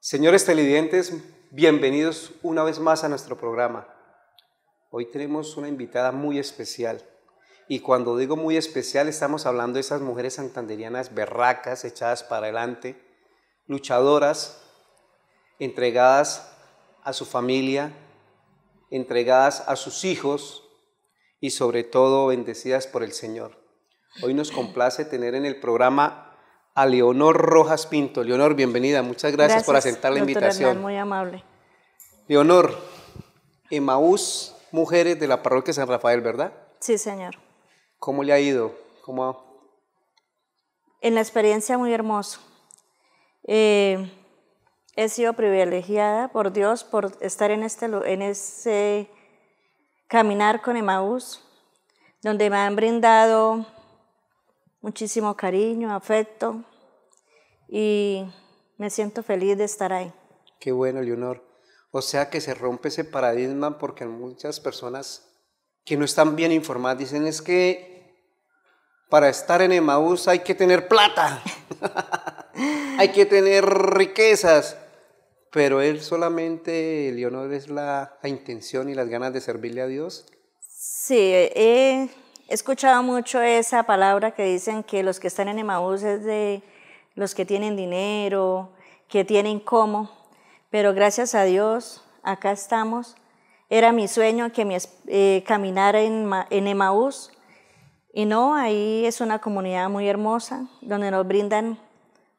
Señores televidentes, bienvenidos una vez más a nuestro programa. Hoy tenemos una invitada muy especial. Y cuando digo muy especial, estamos hablando de esas mujeres santanderianas berracas, echadas para adelante, luchadoras, entregadas a su familia, entregadas a sus hijos, y sobre todo bendecidas por el Señor. Hoy nos complace tener en el programa a Leonor Rojas Pinto. Leonor, bienvenida. Muchas gracias, por aceptar la invitación. muy amable. Leonor, Emaús, mujeres de la parroquia San Rafael, ¿verdad? Sí, señor. ¿Cómo le ha ido? ¿Cómo En la experiencia muy hermoso. Eh, he sido privilegiada por Dios por estar en este, en ese caminar con Emaús, donde me han brindado muchísimo cariño, afecto y me siento feliz de estar ahí. Qué bueno, Leonor. O sea que se rompe ese paradigma porque muchas personas que no están bien informadas dicen es que para estar en Emaús hay que tener plata, hay que tener riquezas, pero él solamente, Leonor, es la, intención y las ganas de servirle a Dios. Sí, he escuchado mucho esa palabra que dicen que los que están en Emaús es de los que tienen dinero, que tienen cómo, pero gracias a Dios, acá estamos. Era mi sueño que mi, eh, en, en Emaús. Y no, ahí es una comunidad muy hermosa, donde nos brindan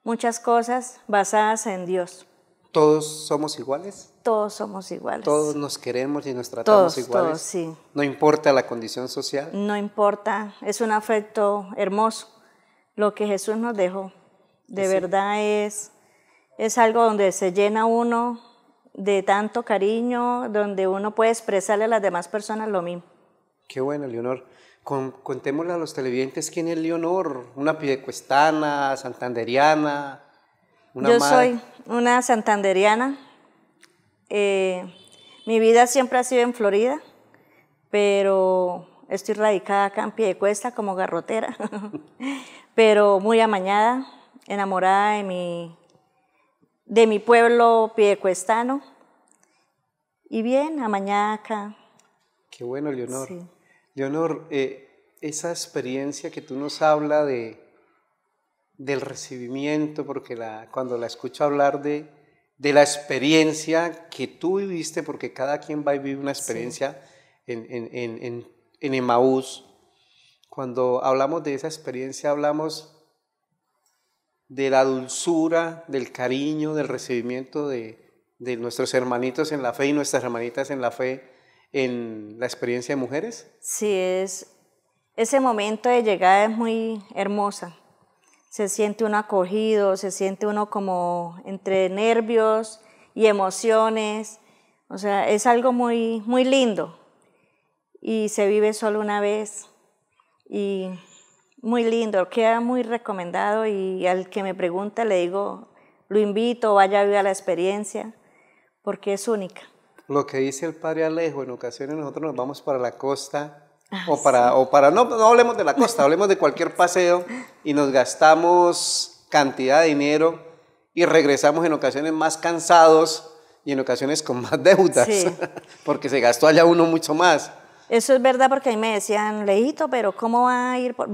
muchas cosas basadas en Dios. ¿Todos somos iguales? Todos somos iguales. Todos nos queremos y nos tratamos iguales. Todos, sí. No importa la condición social. No importa, es un afecto hermoso. Lo que Jesús nos dejó, de verdad es, es algo donde se llena uno de tanto cariño, donde uno puede expresarle a las demás personas lo mismo. Qué bueno, Leonor. contémosle a los televidentes quién es Leonor, una piedecuestana, santanderiana, yo soy una santanderiana. Eh, mi vida siempre ha sido en Florida, pero estoy radicada acá en Piedecuesta como garrotera, pero muy amañada, enamorada de mi, de mi pueblo piedecuestano. Y bien, amañada acá. Qué bueno, Leonor. Leonor, eh, esa experiencia que tú nos habla de, del recibimiento, porque cuando la escucho hablar de, la experiencia que tú viviste, porque cada quien va a vivir una experiencia en, en, cuando hablamos de esa experiencia hablamos de la dulzura, del cariño, del recibimiento de, de nuestros hermanitos en la fe y nuestras hermanitas en la fe en la experiencia de mujeres? Sí, es, ese momento de llegada es muy hermosa se siente uno acogido, se siente uno como entre nervios y emociones. O sea, es algo muy, muy lindo y se vive solo una vez y muy lindo, queda muy recomendado y al que me pregunta le digo, lo invito, vaya a vivir la experiencia porque es única. Lo que dice el padre Alejo, en ocasiones nosotros nos vamos para la costa Ah, o para, o para no, hablemos de la costa, hablemos de cualquier paseo y nos gastamos cantidad de dinero y regresamos en ocasiones más cansados y en ocasiones con más deudas, porque se gastó allá uno mucho más. Eso es verdad porque ahí me decían, leíto pero ¿cómo va a ir? Por...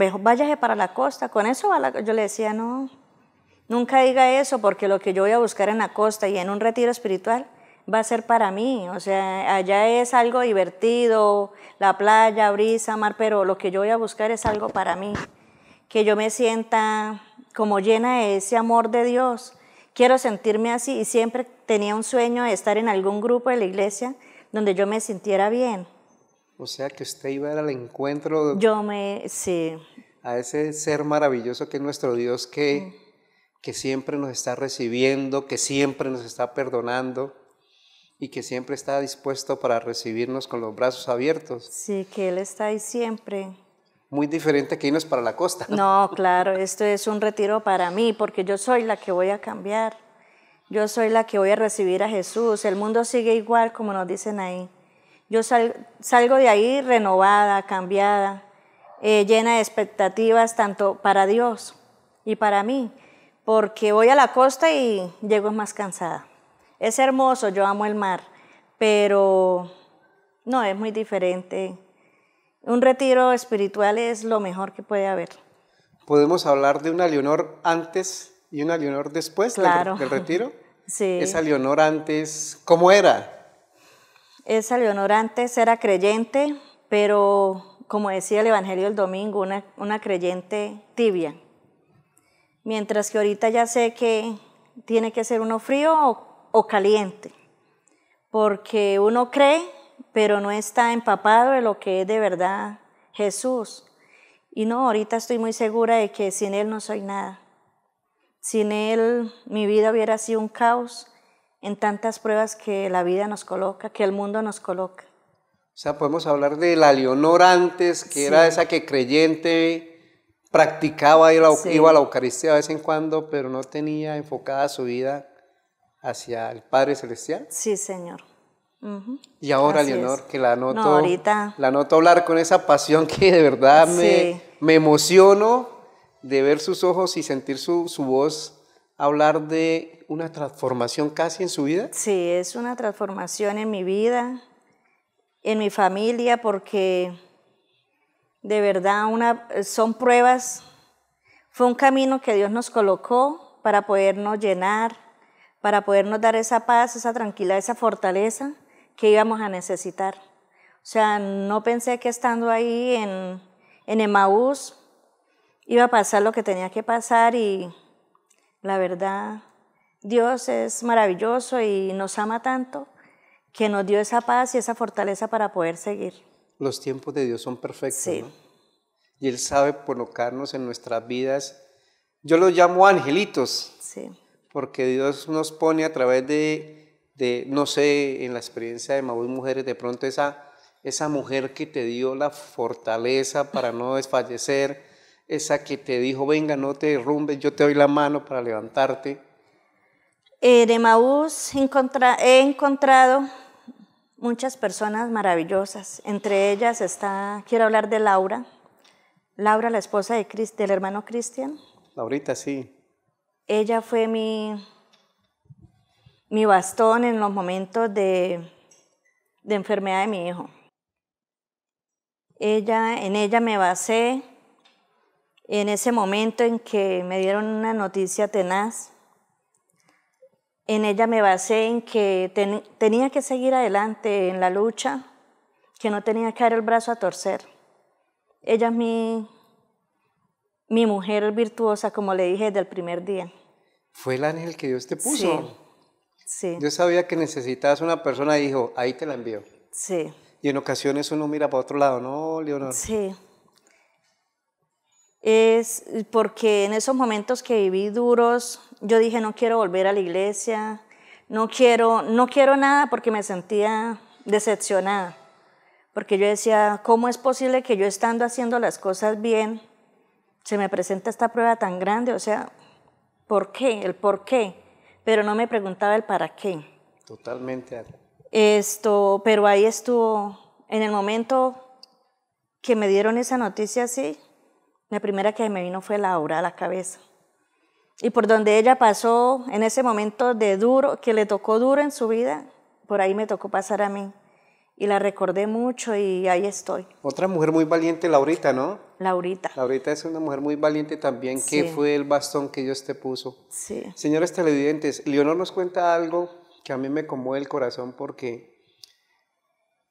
para la costa, con eso va la... Yo le decía, no, nunca diga eso porque lo que yo voy a buscar en la costa y en un retiro espiritual va a ser para mí. O sea, allá es algo divertido, la playa, brisa, mar, pero lo que yo voy a buscar es algo para mí. Que yo me sienta como llena de ese amor de Dios. Quiero sentirme así y siempre tenía un sueño de estar en algún grupo de la iglesia donde yo me sintiera bien. O sea, que usted iba al encuentro. yo me, sí. A ese ser maravilloso que es nuestro Dios que, mm. que siempre nos está recibiendo, que siempre nos está perdonando y que siempre está dispuesto para recibirnos con los brazos abiertos. Sí, que Él está ahí siempre. Muy diferente que irnos para la costa. No, claro, esto es un retiro para mí porque yo soy la que voy a cambiar. Yo soy la que voy a recibir a Jesús. El mundo sigue igual como nos dicen ahí. Yo salgo de ahí renovada, cambiada, eh, llena de expectativas tanto para Dios y para mí, porque voy a la costa y llego más cansada. Es hermoso, yo amo el mar, pero no, es muy diferente. Un retiro espiritual es lo mejor que puede haber. ¿Podemos hablar de una Leonor antes y una Leonor después del, retiro? Sí. Esa Leonor antes, ¿cómo era? Esa Leonor antes era creyente, pero como decía el Evangelio del domingo, una, una creyente tibia. Mientras que ahorita ya sé que tiene que ser uno frío o o caliente, porque uno cree, pero no está empapado de lo que es de verdad Jesús. Y no, ahorita estoy muy segura de que sin Él no soy nada. Sin Él mi vida hubiera sido un caos en tantas pruebas que la vida nos coloca, que el mundo nos coloca. O sea, podemos hablar de la Leonor antes, que era esa que creyente practicaba, y iba a la Eucaristía de vez en cuando, pero no tenía enfocada su vida hacia el Padre Celestial? Sí, Señor. Y ahora, Leonor, que la noto, la noto hablar con esa pasión que de verdad me, emociono de ver sus ojos y sentir su, voz hablar de una transformación casi en su vida. Sí, es una transformación en mi vida, en mi familia, porque de verdad una, son pruebas, fue un camino que Dios nos colocó para podernos llenar para podernos dar esa paz, esa tranquilidad, esa fortaleza que íbamos a necesitar. O sea, no pensé que estando ahí en, en Emaús iba a pasar lo que tenía que pasar y la verdad, Dios es maravilloso y nos ama tanto que nos dio esa paz y esa fortaleza para poder seguir. Los tiempos de Dios son perfectos. Sí. Y Él sabe colocarnos en nuestras vidas. Yo los llamo angelitos. Sí porque Dios nos pone a través de, no sé, en la experiencia de Maúl Mujeres, de pronto esa, esa mujer que te dio la fortaleza para no desfallecer, esa que te dijo, venga, no te derrumbes, yo te doy la mano para levantarte. Eh, de he encontrado muchas personas maravillosas. Entre ellas está, quiero hablar de Laura. Laura, la esposa del hermano Cristian. Laurita, sí. Ella fue mi, mi bastón en los momentos de, enfermedad de mi hijo. Ella, en ella me basé en ese momento en que me dieron una noticia tenaz. En ella me basé en que tenía que seguir adelante en la lucha, que no tenía que dar el brazo a torcer. Ella es mi, mi mujer virtuosa, como le dije desde el primer día fue el ángel que Dios te puso. Sí. yo sabía que necesitabas una persona y dijo, ahí te la envío. Sí. Y en ocasiones uno mira para otro lado, ¿no, Leonor? Sí. Es porque en esos momentos que viví duros, yo dije, no quiero volver a la iglesia, no quiero, no quiero nada porque me sentía decepcionada. Porque yo decía, ¿cómo es posible que yo estando haciendo las cosas bien, se me presenta esta prueba tan grande? O sea, por qué, el por qué, pero no me preguntaba el para qué. Totalmente. Esto, pero ahí estuvo, en el momento que me dieron esa noticia así, la primera que me vino fue Laura a la cabeza. Y por donde ella pasó en ese momento de duro, que le tocó duro en su vida, por ahí me tocó pasar a mí. Y la recordé mucho y ahí estoy. Otra mujer muy valiente, Laurita, ¿no? Laurita. Laurita es una mujer muy valiente también. que fue el bastón que Dios te puso? Sí. Señores televidentes, Leonor nos cuenta algo que a mí me conmueve el corazón porque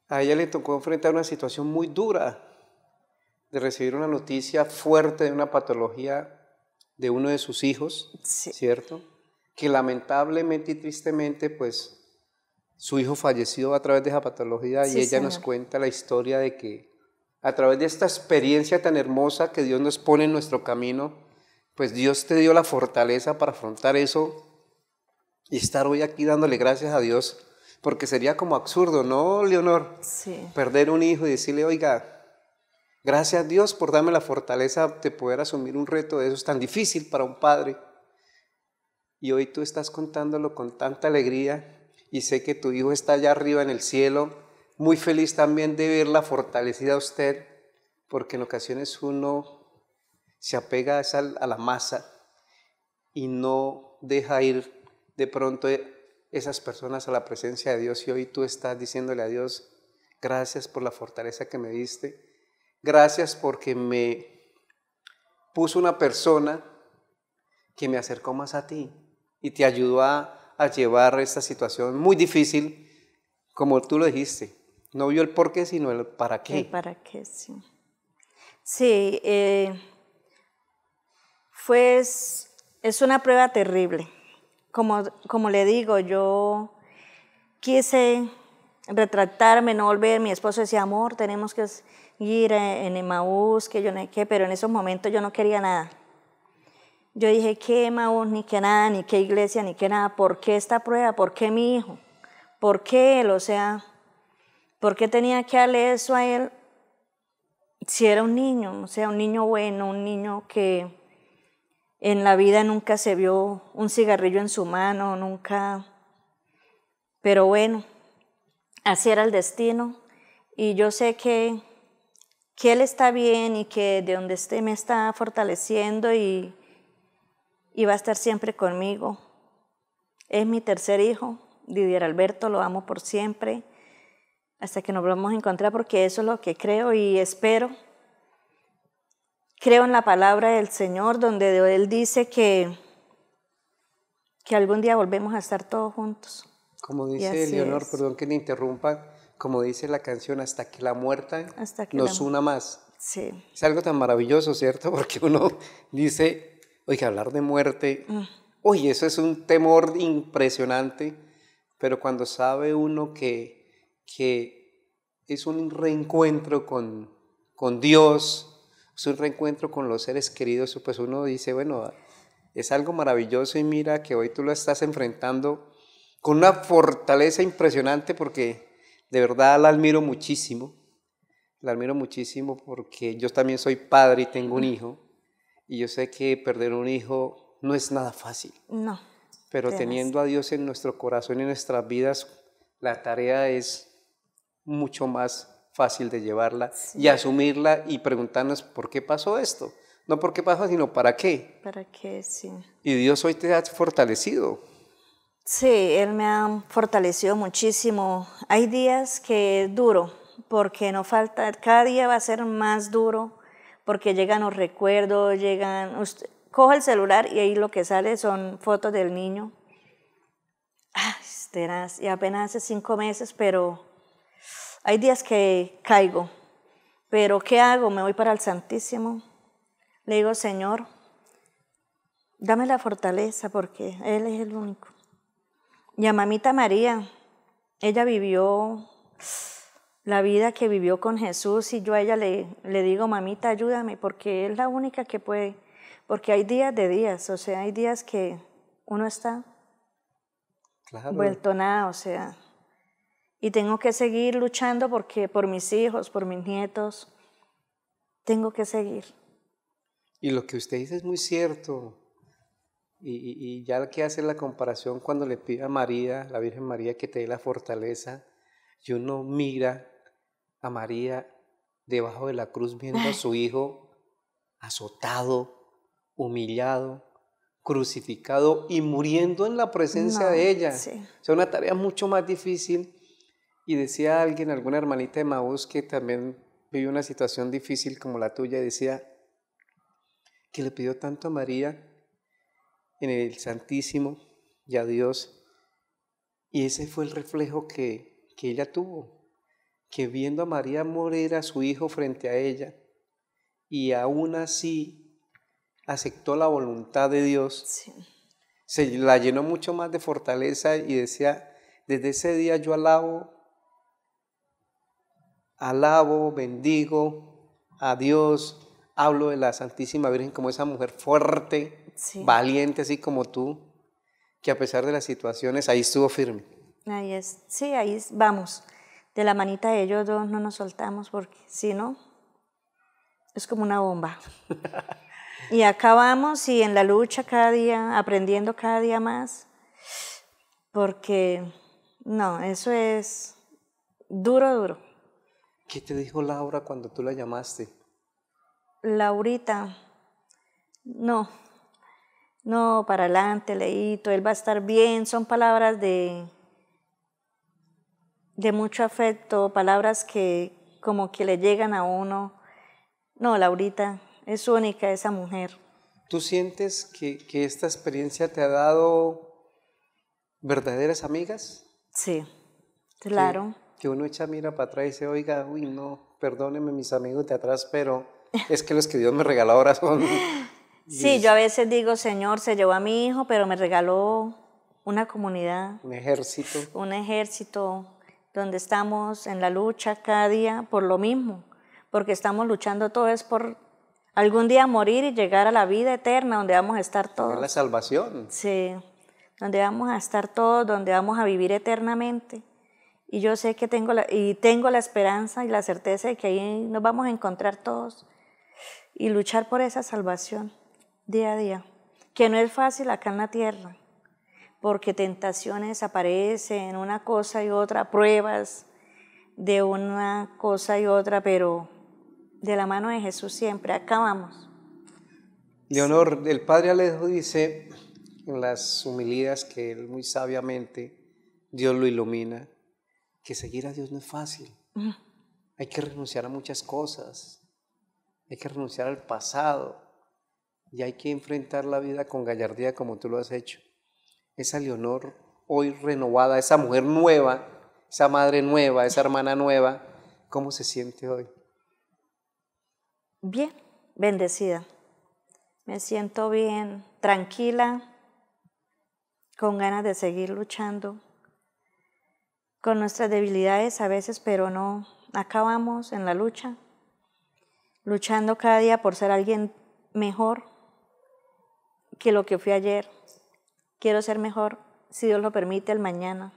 a ella le tocó enfrentar una situación muy dura de recibir una noticia fuerte de una patología de uno de sus hijos, ¿cierto? Que lamentablemente y tristemente, pues, su hijo falleció a través de esa patología y ella nos cuenta la historia de que a través de esta experiencia tan hermosa que Dios nos pone en nuestro camino, pues Dios te dio la fortaleza para afrontar eso y estar hoy aquí dándole gracias a Dios, porque sería como absurdo, ¿no, Leonor? Sí. Perder un hijo y decirle, oiga, gracias a Dios por darme la fortaleza de poder asumir un reto de eso es tan difícil para un padre. Y hoy tú estás contándolo con tanta alegría y sé que tu hijo está allá arriba en el cielo muy feliz también de verla fortalecida a usted, porque en ocasiones uno se apega a, la masa y no deja ir de pronto esas personas a la presencia de Dios. Y hoy tú estás diciéndole a Dios, gracias por la fortaleza que me diste, gracias porque me puso una persona que me acercó más a ti y te ayudó a, a llevar esta situación muy difícil, como tú lo dijiste, no vio el por qué, sino el para qué. El para qué, sí. Sí, pues es una prueba terrible. Como, como le digo, yo quise retractarme, no volver. Mi esposo decía, amor, tenemos que ir eh, en Emaús, que yo no sé qué, pero en esos momentos yo no quería nada. Yo dije, ¿qué Emaús? Ni que nada, ni qué iglesia, ni qué nada. ¿Por qué esta prueba? ¿Por qué mi hijo? ¿Por qué él? O sea, ¿Por qué tenía que darle eso a él si era un niño? O sea, un niño bueno, un niño que en la vida nunca se vio un cigarrillo en su mano, nunca... Pero bueno, así era el destino y yo sé que, que Él está bien y que de donde esté me está fortaleciendo y, y va a estar siempre conmigo. Es mi tercer hijo, Didier Alberto, lo amo por siempre hasta que nos volvamos a encontrar, porque eso es lo que creo y espero. Creo en la palabra del Señor, donde Él dice que, que algún día volvemos a estar todos juntos. Como dice Leonor, perdón que le interrumpa, como dice la canción, hasta que la muerta nos una más. Sí. Es algo tan maravilloso, ¿cierto? Porque uno dice, oye, hablar de muerte, oye, mm. eso es un temor impresionante, pero cuando sabe uno que que es un reencuentro con, con Dios, es un reencuentro con los seres queridos, pues uno dice, bueno, es algo maravilloso y mira que hoy tú lo estás enfrentando con una fortaleza impresionante porque de verdad la admiro muchísimo, la admiro muchísimo porque yo también soy padre y tengo un hijo y yo sé que perder un hijo no es nada fácil. No. Pero teniendo a Dios en nuestro corazón y en nuestras vidas, la tarea es mucho más fácil de llevarla y asumirla y preguntarnos por qué pasó esto. No por qué pasó, sino para qué. Para qué, sí. Y Dios hoy te ha fortalecido. Sí, Él me ha fortalecido muchísimo. Hay días que es duro, porque no falta, cada día va a ser más duro, porque llegan los recuerdos, llegan, cojo el celular y ahí lo que sale son fotos del niño. Ah, y apenas hace cinco meses, pero hay días que caigo, pero ¿qué hago? Me voy para el Santísimo. Le digo, Señor, dame la fortaleza porque Él es el único. Y a mamita María, ella vivió la vida que vivió con Jesús y yo a ella le, le digo, mamita, ayúdame porque es la única que puede, porque hay días de días, o sea, hay días que uno está vuelto nada, o sea, y tengo que seguir luchando porque por mis hijos, por mis nietos, tengo que seguir. Y lo que usted dice es muy cierto. Y, ya que hace la comparación cuando le pide a María, la Virgen María, que te dé la fortaleza, y uno mira a María debajo de la cruz viendo a su hijo azotado, humillado, crucificado y muriendo en la presencia de ella. Es una tarea mucho más difícil y decía alguien, alguna hermanita de Maús que también vivió una situación difícil como la tuya, decía que le pidió tanto a María en el Santísimo y a Dios. Y ese fue el reflejo que, ella tuvo, que viendo a María morir a su hijo frente a ella, y aún así aceptó la voluntad de Dios, se la llenó mucho más de fortaleza y decía, desde ese día yo alabo alabo, bendigo a Dios, hablo de la Santísima Virgen como esa mujer fuerte, valiente, así como tú, que a pesar de las situaciones ahí estuvo firme. Ahí es, sí, ahí vamos. De la manita de ellos dos no nos soltamos porque si no, es como una bomba. y acabamos y en la lucha cada día, aprendiendo cada día más, porque no, eso es duro, duro. ¿Qué te dijo Laura cuando tú la llamaste? Laurita, no, no, para adelante, leíto, él va a estar bien. Son palabras de, de mucho afecto, palabras que como que le llegan a uno. No, Laurita, es única esa mujer. ¿Tú sientes que, esta experiencia te ha dado verdaderas amigas? Sí, claro que uno echa mira para atrás y dice, oiga, uy, no, perdónenme mis amigos de atrás, pero es que los que Dios me regaló ahora son... Sí, yo a veces digo, Señor, se llevó a mi hijo, pero me regaló una comunidad. Un ejército. Un ejército donde estamos en la lucha cada día por lo mismo, porque estamos luchando todo es por algún día morir y llegar a la vida eterna donde vamos a estar todos. la salvación. Sí, donde vamos a estar todos, donde vamos a vivir eternamente. Y yo sé que tengo la, y tengo la esperanza y la certeza de que ahí nos vamos a encontrar todos y luchar por esa salvación día a día, que no es fácil acá en la tierra, porque tentaciones aparecen, una cosa y otra, pruebas de una cosa y otra, pero de la mano de Jesús siempre, acabamos vamos. Leonor, el padre Alejo dice en las humilidades que él muy sabiamente Dios lo ilumina que seguir a Dios no es fácil. Mm. Hay que renunciar a muchas cosas. Hay que renunciar al pasado. Y hay que enfrentar la vida con gallardía como tú lo has hecho. Esa Leonor hoy renovada, esa mujer nueva, esa madre nueva, esa hermana nueva, ¿cómo se siente hoy? Bien, bendecida. Me siento bien, tranquila, con ganas de seguir luchando con nuestras debilidades a veces, pero no acabamos en la lucha, luchando cada día por ser alguien mejor que lo que fui ayer. Quiero ser mejor, si Dios lo permite, el mañana.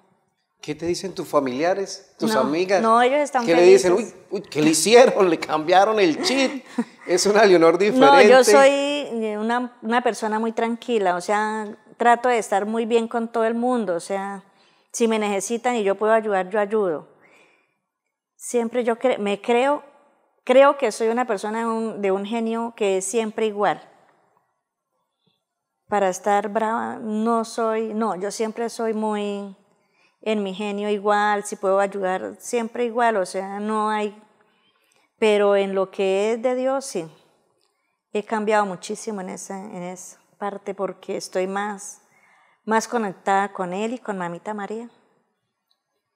¿Qué te dicen tus familiares, tus amigas? No, ellos están ¿Qué le dicen? Uy, ¿qué le hicieron? Le cambiaron el chip. Es una Leonor diferente. yo soy eh, una, una persona muy tranquila, o sea, trato de estar muy bien con todo el mundo, o sea, si me necesitan y yo puedo ayudar, yo ayudo. Siempre yo me creo, creo que soy una persona de un genio que es siempre igual. Para estar brava, no soy, no, yo siempre soy muy en mi genio igual, si puedo ayudar, siempre igual, o sea, no hay, pero en lo que es de Dios, sí, he cambiado muchísimo en esa, en esa parte porque estoy más más conectada con él y con mamita María.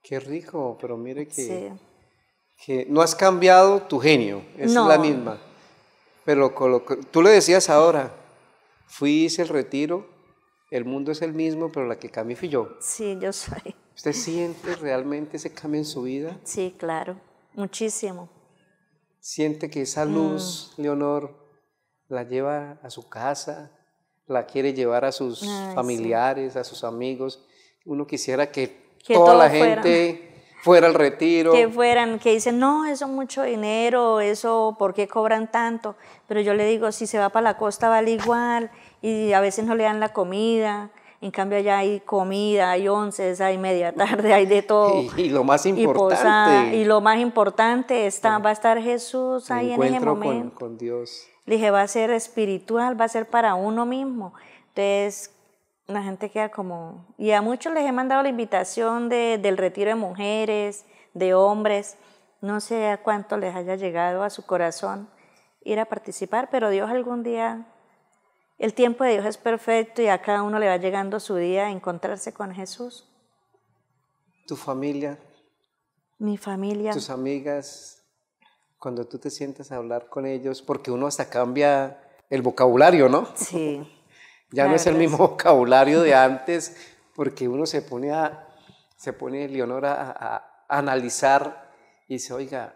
Qué rico, pero mire que, no has cambiado tu genio, es la misma. Pero tú le decías ahora, fui, hice el retiro, el mundo es el mismo, pero la que cambié fui yo. Sí, yo soy. ¿Usted siente realmente ese cambio en su vida? Sí, claro, muchísimo. ¿Siente que esa luz, mm. Leonor, la lleva a su casa, la quiere llevar a sus familiares, a sus amigos. Uno quisiera que, toda la gente fuera al retiro. Que fueran, que dicen, no, eso es mucho dinero, eso, ¿por qué cobran tanto? Pero yo le digo, si se va para la costa vale igual y a veces no le dan la comida. En cambio allá hay comida, hay once hay media tarde, hay de todo. Y, lo más importante. Y, lo más importante está, va a estar Jesús ahí en ese momento. con Dios. Le dije, va a ser espiritual, va a ser para uno mismo. Entonces, la gente queda como... Y a muchos les he mandado la invitación del retiro de mujeres, de hombres. No sé a cuánto les haya llegado a su corazón ir a participar, pero Dios algún día... El tiempo de Dios es perfecto y a cada uno le va llegando su día a encontrarse con Jesús. ¿Tu familia? Mi familia. ¿Tus amigas? cuando tú te sientas a hablar con ellos, porque uno hasta cambia el vocabulario, ¿no? Sí. ya no es el mismo vocabulario de antes, porque uno se pone a, se pone Leonora a, analizar y dice, oiga,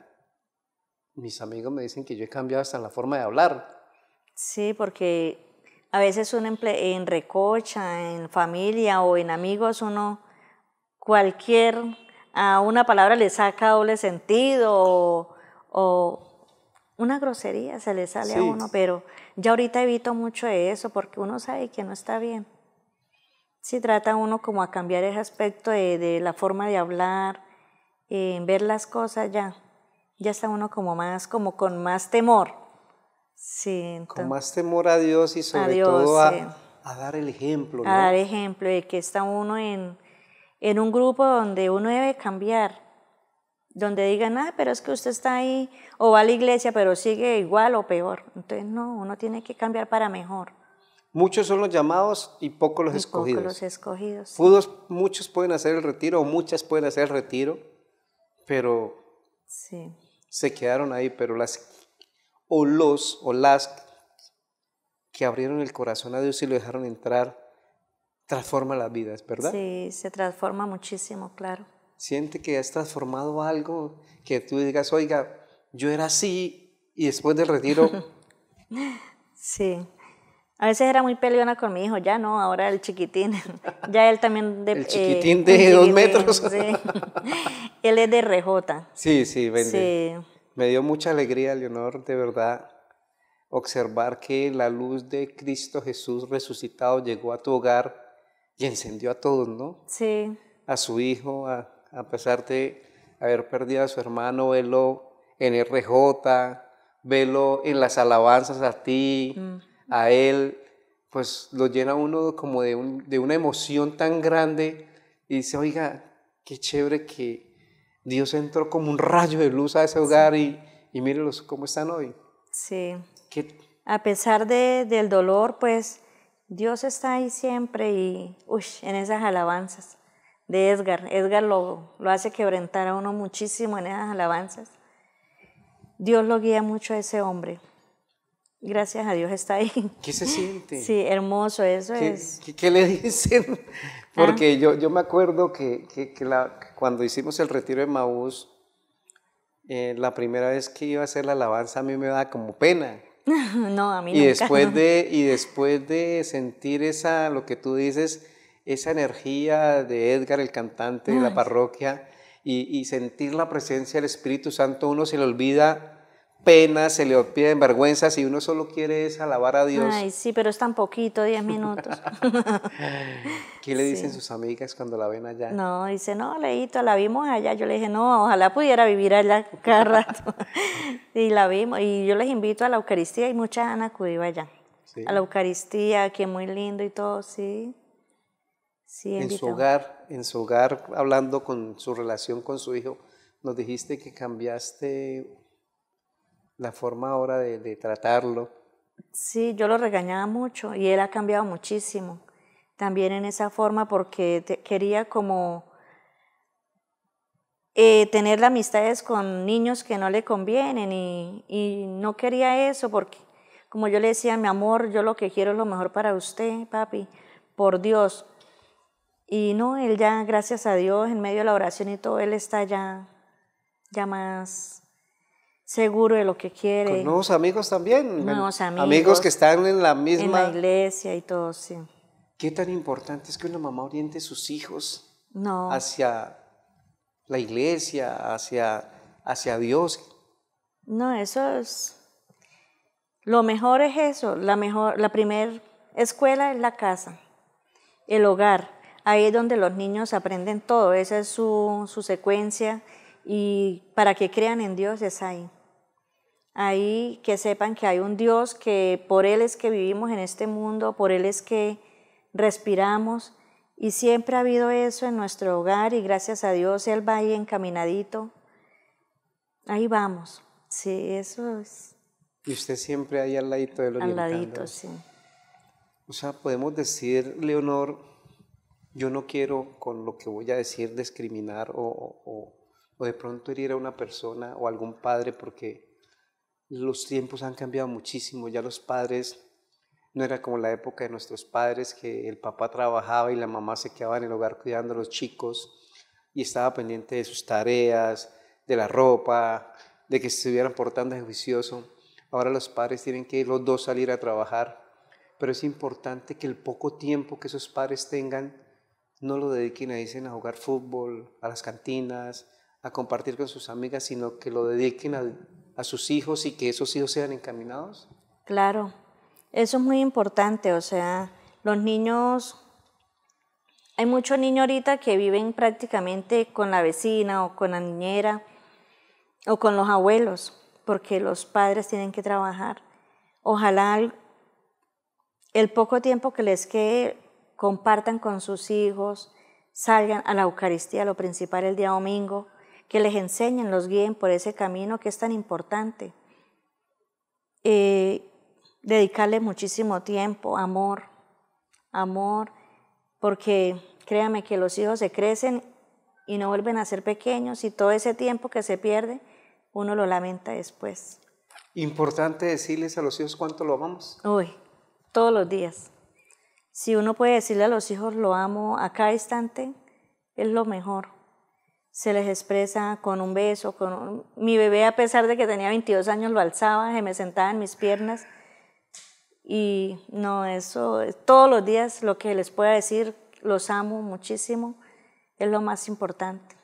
mis amigos me dicen que yo he cambiado hasta la forma de hablar. Sí, porque a veces uno en recocha, en familia o en amigos, uno cualquier, a una palabra le saca doble sentido o, o una grosería se le sale a uno, pero ya ahorita evito mucho eso porque uno sabe que no está bien. Si trata uno como a cambiar ese aspecto de, de la forma de hablar, ver las cosas ya, ya está uno como más, como con más temor. Sí, con más temor a Dios y sobre todo a, dar el ejemplo. A dar ejemplo de que está uno en, en un grupo donde uno debe cambiar donde digan, ah, pero es que usted está ahí, o va a la iglesia, pero sigue igual o peor. Entonces, no, uno tiene que cambiar para mejor. Muchos son los llamados y pocos los escogidos. Pocos los escogidos. Pudos, muchos pueden hacer el retiro o muchas pueden hacer el retiro, pero se quedaron ahí. Pero las o los o las que abrieron el corazón a Dios y lo dejaron entrar transforma la vida, ¿es ¿verdad? Sí, se transforma muchísimo, claro siente que has transformado algo, que tú digas, oiga, yo era así y después del retiro. sí. A veces era muy peleona con mi hijo, ya no, ahora el chiquitín. ya él también de... El eh, chiquitín de dos metros. él es de rejota. Sí, sí, sí, Me dio mucha alegría, Leonor, de verdad, observar que la luz de Cristo Jesús resucitado llegó a tu hogar y encendió a todos, ¿no? Sí. A su hijo, a a pesar de haber perdido a su hermano, velo en RJ, velo en las alabanzas a ti, mm. a él, pues lo llena uno como de, una emoción tan grande y dice, oiga, qué chévere que Dios entró como un rayo de luz a ese hogar y, y mírenlos cómo están hoy. Sí. A pesar del dolor, pues Dios está ahí siempre y uy, en esas alabanzas de Edgar. Edgar lo, lo hace quebrantar a uno muchísimo en esas alabanzas. Dios lo guía mucho a ese hombre. Gracias a Dios está ahí. ¿Qué se siente? Sí, hermoso, eso es. ¿qué, le dicen? Ah. Porque yo, yo me acuerdo que, que, que la, cuando hicimos el retiro de Maús, eh, la primera vez que iba a hacer la alabanza a mí me da como pena. no, a mí y Después de, y después de sentir esa, lo que tú dices, esa energía de Edgar, el cantante de la parroquia, y, sentir la presencia del Espíritu Santo, uno se le olvida penas, se le olvida vergüenza y uno solo quiere es alabar a Dios. Ay, sí, pero es tan poquito, 10 minutos. ¿Qué le dicen sus amigas cuando la ven allá? No, dice, no, Leito, la vimos allá. Yo le dije, no, ojalá pudiera vivir allá cada rato. y la vimos, y yo les invito a la Eucaristía y muchas han acudido allá. A la Eucaristía, que es muy lindo y todo, sí en su hogar, en su hogar, hablando con su relación con su hijo, nos dijiste que cambiaste la forma ahora de, tratarlo. Sí, yo lo regañaba mucho y él ha cambiado muchísimo. También en esa forma porque quería como eh, tener amistades con niños que no le convienen y no quería eso porque como yo le decía, mi amor, yo lo que quiero es lo mejor para usted, papi. Por Dios, y no, él ya, gracias a Dios, en medio de la oración y todo, él está ya, ya más seguro de lo que quiere. Con nuevos amigos también. Nuevos amigos. Amigos que están en la misma... En la iglesia y todo, sí. ¿Qué tan importante es que una mamá oriente a sus hijos no. hacia la iglesia, hacia, hacia Dios? No, eso es... Lo mejor es eso, la mejor, la primer escuela es la casa, el hogar ahí es donde los niños aprenden todo, esa es su, secuencia y para que crean en Dios es ahí. Ahí que sepan que hay un Dios que por Él es que vivimos en este mundo, por Él es que respiramos y siempre ha habido eso en nuestro hogar y gracias a Dios Él va ahí encaminadito. Ahí vamos, sí, eso es. Y usted siempre ahí al ladito de los Al ladito, sí. O sea, podemos decir, Leonor, yo no quiero con lo que voy a decir discriminar o, o, de pronto herir a una persona o algún padre porque los tiempos han cambiado muchísimo, ya los padres no era como la época de nuestros padres que el papá trabajaba y la mamá se quedaba en el hogar cuidando a los chicos y estaba pendiente de sus tareas, de la ropa, de que se estuvieran portando juicioso. Ahora los padres tienen que ir los dos salir a trabajar, pero es importante que el poco tiempo que esos padres tengan no lo dediquen, a dicen, a jugar fútbol, a las cantinas, a compartir con sus amigas, sino que lo dediquen a, a sus hijos y que esos hijos sean encaminados? Claro, eso es muy importante, o sea, los niños, hay muchos niños ahorita que viven prácticamente con la vecina o con la niñera o con los abuelos, porque los padres tienen que trabajar. Ojalá el poco tiempo que les quede compartan con sus hijos, salgan a la Eucaristía, lo principal el día domingo, que les enseñen, los guíen por ese camino que es tan importante. Eh, dedicarle muchísimo tiempo, amor, amor, porque créame que los hijos se crecen y no vuelven a ser pequeños y todo ese tiempo que se pierde, uno lo lamenta después. Importante decirles a los hijos cuánto lo amamos. Uy, todos los días. Si uno puede decirle a los hijos lo amo a cada instante, es lo mejor. Se les expresa con un beso, con mi bebé a pesar de que tenía 22 años lo alzaba, se me sentaba en mis piernas y no eso todos los días lo que les pueda decir los amo muchísimo es lo más importante.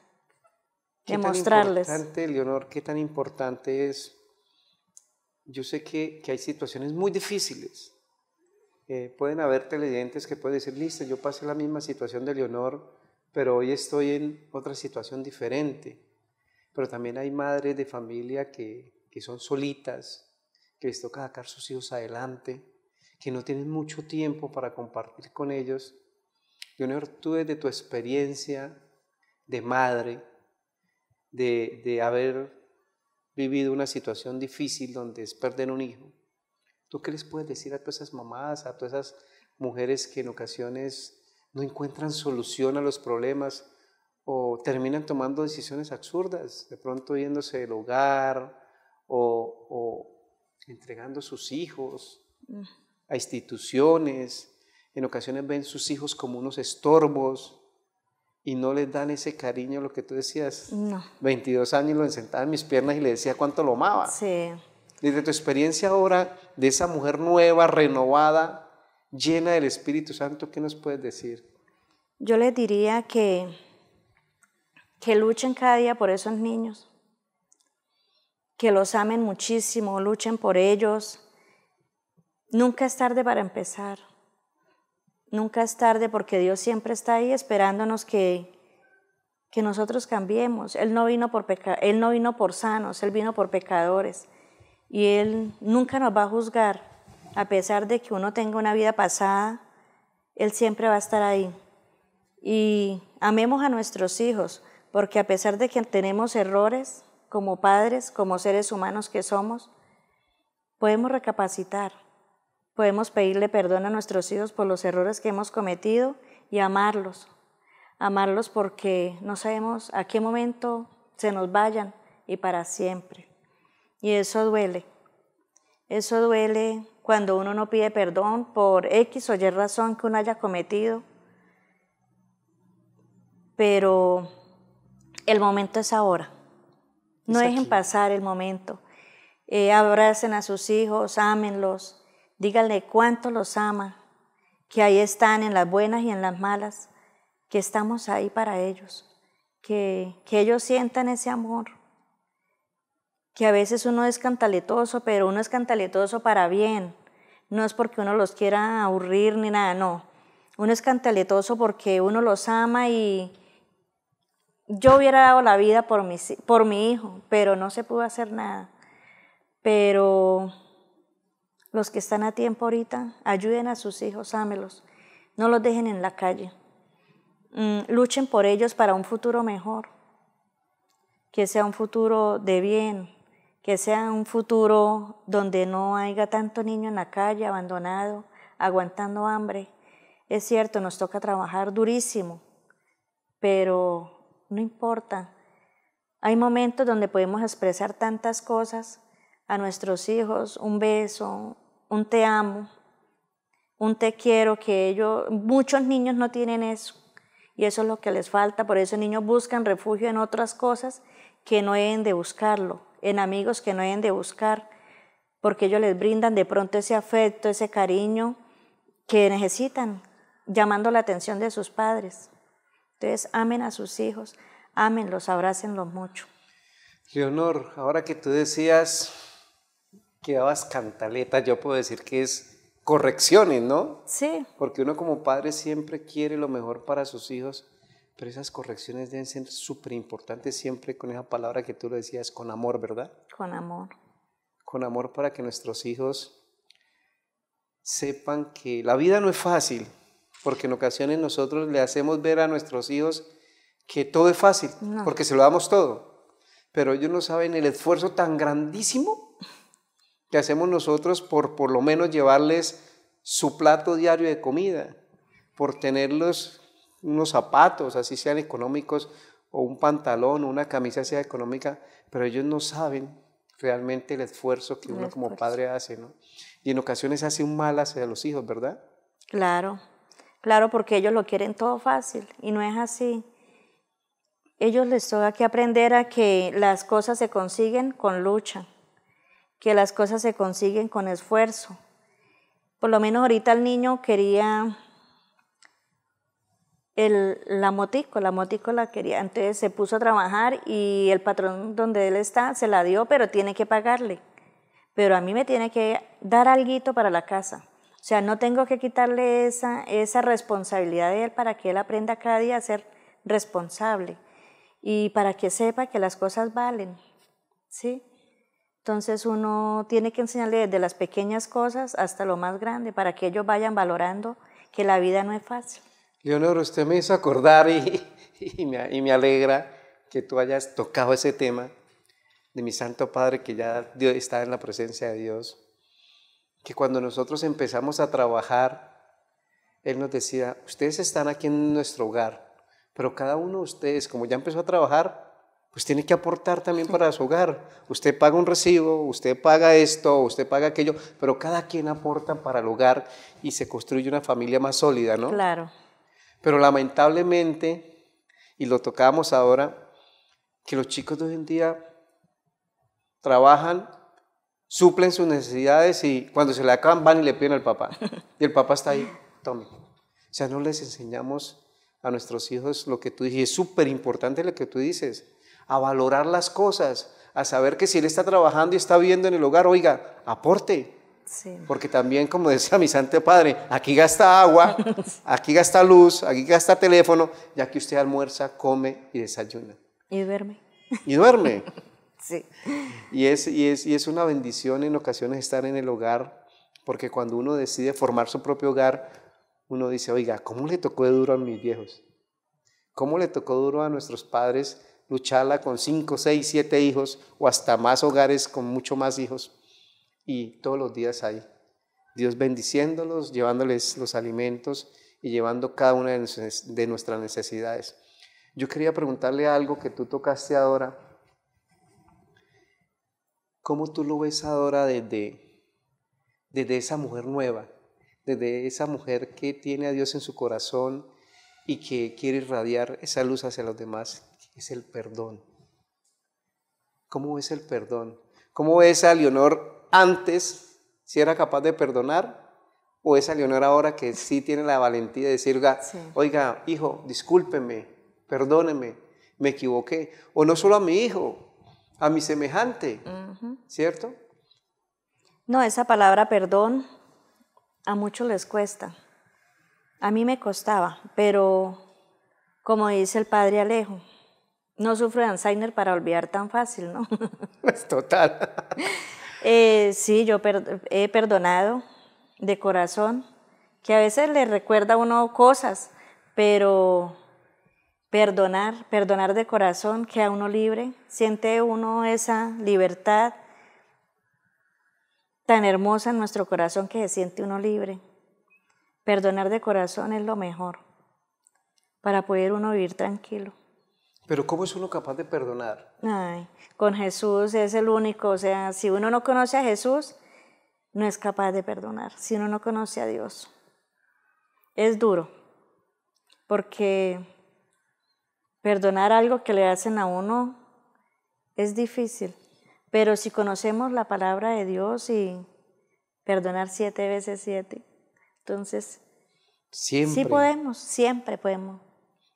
¿Qué Tan importante, Leonor, qué tan importante es. Yo sé que, que hay situaciones muy difíciles eh, pueden haber televidentes que pueden decir, listo, yo pasé la misma situación de Leonor, pero hoy estoy en otra situación diferente. Pero también hay madres de familia que, son solitas, que les toca sacar sus hijos adelante, que no tienen mucho tiempo para compartir con ellos. Leonor, tú de tu experiencia de madre, de haber vivido una situación difícil donde es perder un hijo, ¿Tú qué les puedes decir a todas esas mamás, a todas esas mujeres que en ocasiones no encuentran solución a los problemas o terminan tomando decisiones absurdas, de pronto yéndose del hogar o, o entregando sus hijos mm. a instituciones? En ocasiones ven sus hijos como unos estorbos y no les dan ese cariño, lo que tú decías. No. 22 años lo sentaba en mis piernas y le decía cuánto lo amaba. Sí desde tu experiencia ahora de esa mujer nueva, renovada, llena del Espíritu Santo, ¿qué nos puedes decir? Yo les diría que, que luchen cada día por esos niños, que los amen muchísimo, luchen por ellos. Nunca es tarde para empezar, nunca es tarde porque Dios siempre está ahí esperándonos que, que nosotros cambiemos. Él no vino por Él no vino por sanos, Él vino por pecadores y Él nunca nos va a juzgar, a pesar de que uno tenga una vida pasada, Él siempre va a estar ahí. Y amemos a nuestros hijos, porque a pesar de que tenemos errores como padres, como seres humanos que somos, podemos recapacitar, podemos pedirle perdón a nuestros hijos por los errores que hemos cometido y amarlos, amarlos porque no sabemos a qué momento se nos vayan y para siempre. Y eso duele. Eso duele cuando uno no pide perdón por X o Y razón que uno haya cometido. Pero el momento es ahora. No dejen pasar el momento. Eh, abracen a sus hijos, ámenlos, díganle cuánto los ama, que ahí están en las buenas y en las malas, que estamos ahí para ellos, que, que ellos sientan ese amor que a veces uno es cantaletoso, pero uno es cantaletoso para bien. No es porque uno los quiera aburrir ni nada, no. Uno es cantaletoso porque uno los ama y yo hubiera dado la vida por mi, por mi hijo, pero no se pudo hacer nada. Pero los que están a tiempo ahorita, ayuden a sus hijos, ámelos, no los dejen en la calle. Mm, luchen por ellos para un futuro mejor, que sea un futuro de bien, que sea un futuro donde no haya tanto niño en la calle abandonado, aguantando hambre. Es cierto, nos toca trabajar durísimo, pero no importa. Hay momentos donde podemos expresar tantas cosas a nuestros hijos, un beso, un te amo, un te quiero, que ellos, muchos niños no tienen eso. Y eso es lo que les falta, por eso niños buscan refugio en otras cosas que no deben de buscarlo en amigos que no deben de buscar, porque ellos les brindan de pronto ese afecto, ese cariño que necesitan, llamando la atención de sus padres. Entonces, amen a sus hijos, ámenlos, abrácenlos mucho. Leonor, ahora que tú decías que dabas cantaletas, yo puedo decir que es correcciones, ¿no? Sí. Porque uno como padre siempre quiere lo mejor para sus hijos pero esas correcciones deben ser súper importantes siempre con esa palabra que tú lo decías, con amor, ¿verdad? Con amor. Con amor para que nuestros hijos sepan que la vida no es fácil, porque en ocasiones nosotros le hacemos ver a nuestros hijos que todo es fácil, porque se lo damos todo. Pero ellos no saben el esfuerzo tan grandísimo que hacemos nosotros por por lo menos llevarles su plato diario de comida, por tenerlos unos zapatos, así sean económicos, o un pantalón, o una camisa sea económica, pero ellos no saben realmente el esfuerzo que uno como padre hace, ¿no? Y en ocasiones hace un mal hacia los hijos, ¿verdad? Claro, claro, porque ellos lo quieren todo fácil y no es así. Ellos les toca que aprender a que las cosas se consiguen con lucha, que las cosas se consiguen con esfuerzo. Por lo menos ahorita el niño quería la motico, la motico la quería. Entonces se puso a trabajar y el patrón donde él está se la dio, pero tiene que pagarle. Pero a mí me tiene que dar algo para la casa. O sea, no tengo que quitarle esa, esa responsabilidad de él para que él aprenda cada día a ser responsable y para que sepa que las cosas valen. ¿Sí? Entonces uno tiene que enseñarle desde las pequeñas cosas hasta lo más grande para que ellos vayan valorando que la vida no es fácil. Leonor, usted me hizo acordar y, y, me, alegra que tú hayas tocado ese tema de mi Santo Padre que ya está en la presencia de Dios, que cuando nosotros empezamos a trabajar, Él nos decía, ustedes están aquí en nuestro hogar, pero cada uno de ustedes, como ya empezó a trabajar, pues tiene que aportar también para su hogar. Usted paga un recibo, usted paga esto, usted paga aquello, pero cada quien aporta para el hogar y se construye una familia más sólida, ¿no? Claro. Pero lamentablemente, y lo tocamos ahora, que los chicos de hoy en día trabajan, suplen sus necesidades y cuando se le acaban van y le piden al papá. Y el papá está ahí, tome. O sea, no les enseñamos a nuestros hijos lo que tú dices. Es súper importante lo que tú dices, a valorar las cosas, a saber que si él está trabajando y está viendo en el hogar, oiga, aporte, porque también, como decía mi santo padre, aquí gasta agua, aquí gasta luz, aquí gasta teléfono, ya que usted almuerza, come y desayuna. Y duerme. Y duerme. sí. Y es, y, es, y es una bendición en ocasiones estar en el hogar, porque cuando uno decide formar su propio hogar, uno dice, oiga, ¿cómo le tocó duro a mis viejos? ¿Cómo le tocó duro a nuestros padres lucharla con cinco, seis, siete hijos o hasta más hogares con mucho más hijos? y todos los días ahí. Dios bendiciéndolos, llevándoles los alimentos y llevando cada una de nuestras necesidades. Yo quería preguntarle algo que tú tocaste ahora. ¿Cómo tú lo ves ahora desde, desde esa mujer nueva, desde esa mujer que tiene a Dios en su corazón y que quiere irradiar esa luz hacia los demás? Es el perdón. ¿Cómo ves el perdón? ¿Cómo ves a Leonor antes si era capaz de perdonar o esa Leonora ahora que sí tiene la valentía de decir, oiga, hijo, discúlpeme, perdóneme, me equivoqué. O no solo a mi hijo, a mi semejante, ¿cierto? No, esa palabra perdón a muchos les cuesta. A mí me costaba, pero como dice el padre Alejo, no sufro de Alzheimer para olvidar tan fácil, ¿no? Es total. Eh, sí, yo he perdonado de corazón, que a veces le recuerda a uno cosas, pero perdonar, perdonar de corazón, que a uno libre, siente uno esa libertad tan hermosa en nuestro corazón que se siente uno libre. Perdonar de corazón es lo mejor para poder uno vivir tranquilo. Pero ¿cómo es uno capaz de perdonar? Ay, con Jesús es el único. O sea, si uno no conoce a Jesús, no es capaz de perdonar. Si uno no conoce a Dios, es duro. Porque perdonar algo que le hacen a uno es difícil. Pero si conocemos la palabra de Dios y perdonar siete veces siete, entonces siempre. sí podemos, siempre podemos.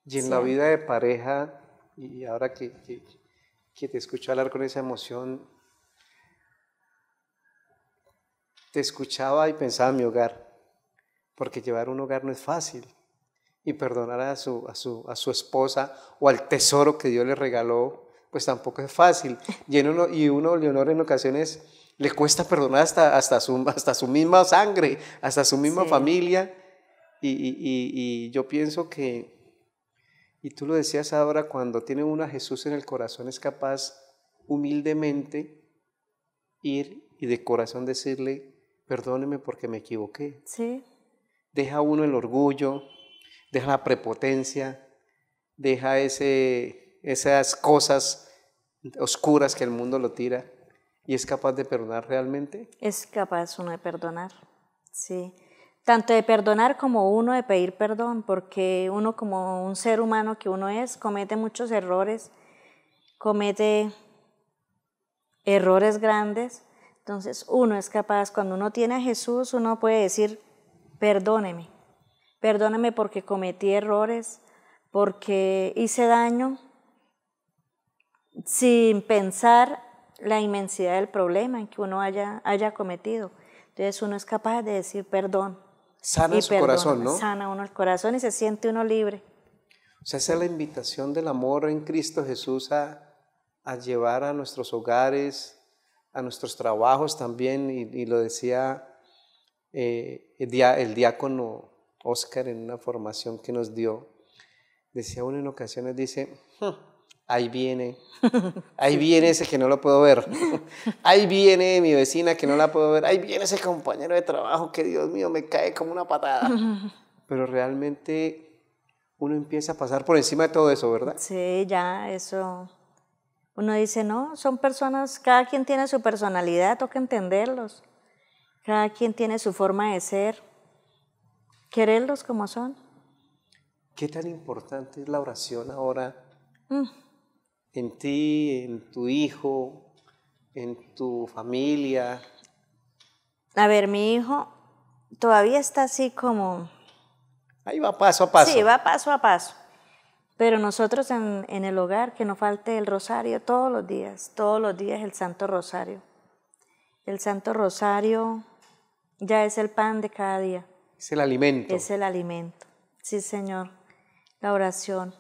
Y en la vida de pareja y ahora que, que, te escucho hablar con esa emoción, te escuchaba y pensaba en mi hogar, porque llevar un hogar no es fácil. Y perdonar a su, su, a su esposa o al tesoro que Dios le regaló, pues tampoco es fácil. Y, uno, y uno, Leonor, en ocasiones le cuesta perdonar hasta, hasta, su, hasta su misma sangre, hasta su misma familia. y, yo pienso que y tú lo decías ahora, cuando tiene uno a Jesús en el corazón es capaz humildemente ir y de corazón decirle, perdóneme porque me equivoqué. Sí. Deja uno el orgullo, deja la prepotencia, deja esas cosas oscuras que el mundo lo tira y es capaz de perdonar realmente. Es capaz uno de perdonar, sí tanto de perdonar como uno de pedir perdón, porque uno como un ser humano que uno es, comete muchos errores, comete errores grandes. Entonces uno es capaz, cuando uno tiene a Jesús, uno puede decir, perdóneme, perdóneme porque cometí errores, porque hice daño, sin pensar la inmensidad del problema que uno haya, haya cometido. Entonces uno es capaz de decir perdón Sana su corazón, ¿no? Sana uno el corazón y se siente uno libre. O sea, esa es la invitación del amor en Cristo Jesús a, llevar a nuestros hogares, a nuestros trabajos también, y, lo decía eh, el, diácono Oscar en una formación que nos dio, decía uno en ocasiones, dice, hmm, ahí viene, ahí viene ese que no lo puedo ver, ahí viene mi vecina que no la puedo ver, ahí viene ese compañero de trabajo que Dios mío me cae como una patada. Pero realmente uno empieza a pasar por encima de todo eso, ¿verdad? Sí, ya, eso. Uno dice, no, son personas, cada quien tiene su personalidad, toca entenderlos. Cada quien tiene su forma de ser, quererlos como son. ¿Qué tan importante es la oración ahora? Mm en ti, en tu hijo, en tu familia? A ver, mi hijo todavía está así como... Ahí va paso a paso. Sí, va paso a paso. Pero nosotros en, el hogar, que no falte el rosario todos los días, todos los días el Santo Rosario. El Santo Rosario ya es el pan de cada día. Es el alimento. Es el alimento, sí Señor. La oración.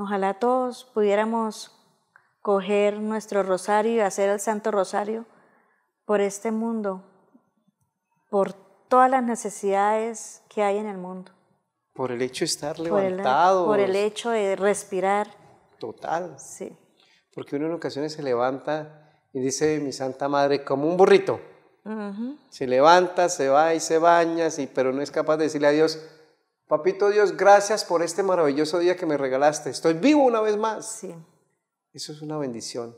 Ojalá todos pudiéramos coger nuestro rosario y hacer el Santo Rosario por este mundo, por todas las necesidades que hay en el mundo. Por el hecho de estar levantado. Por, el hecho de respirar. Total. Sí. Porque uno en ocasiones se levanta y dice, mi Santa Madre, como un burrito. Se levanta, se va y se baña, pero no es capaz de decirle a Dios, Papito Dios, gracias por este maravilloso día que me regalaste. Estoy vivo una vez más. Sí. Eso es una bendición.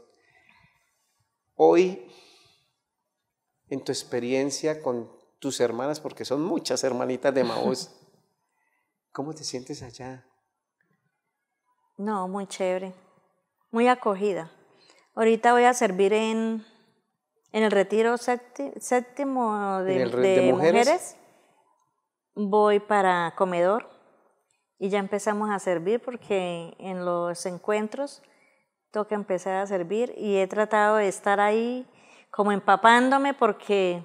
Hoy, en tu experiencia con tus hermanas, porque son muchas hermanitas de Maús, ¿cómo te sientes allá? No, muy chévere, muy acogida. Ahorita voy a servir en, el retiro séptimo de, mujeres voy para comedor y ya empezamos a servir porque en los encuentros toca empezar a servir y he tratado de estar ahí como empapándome porque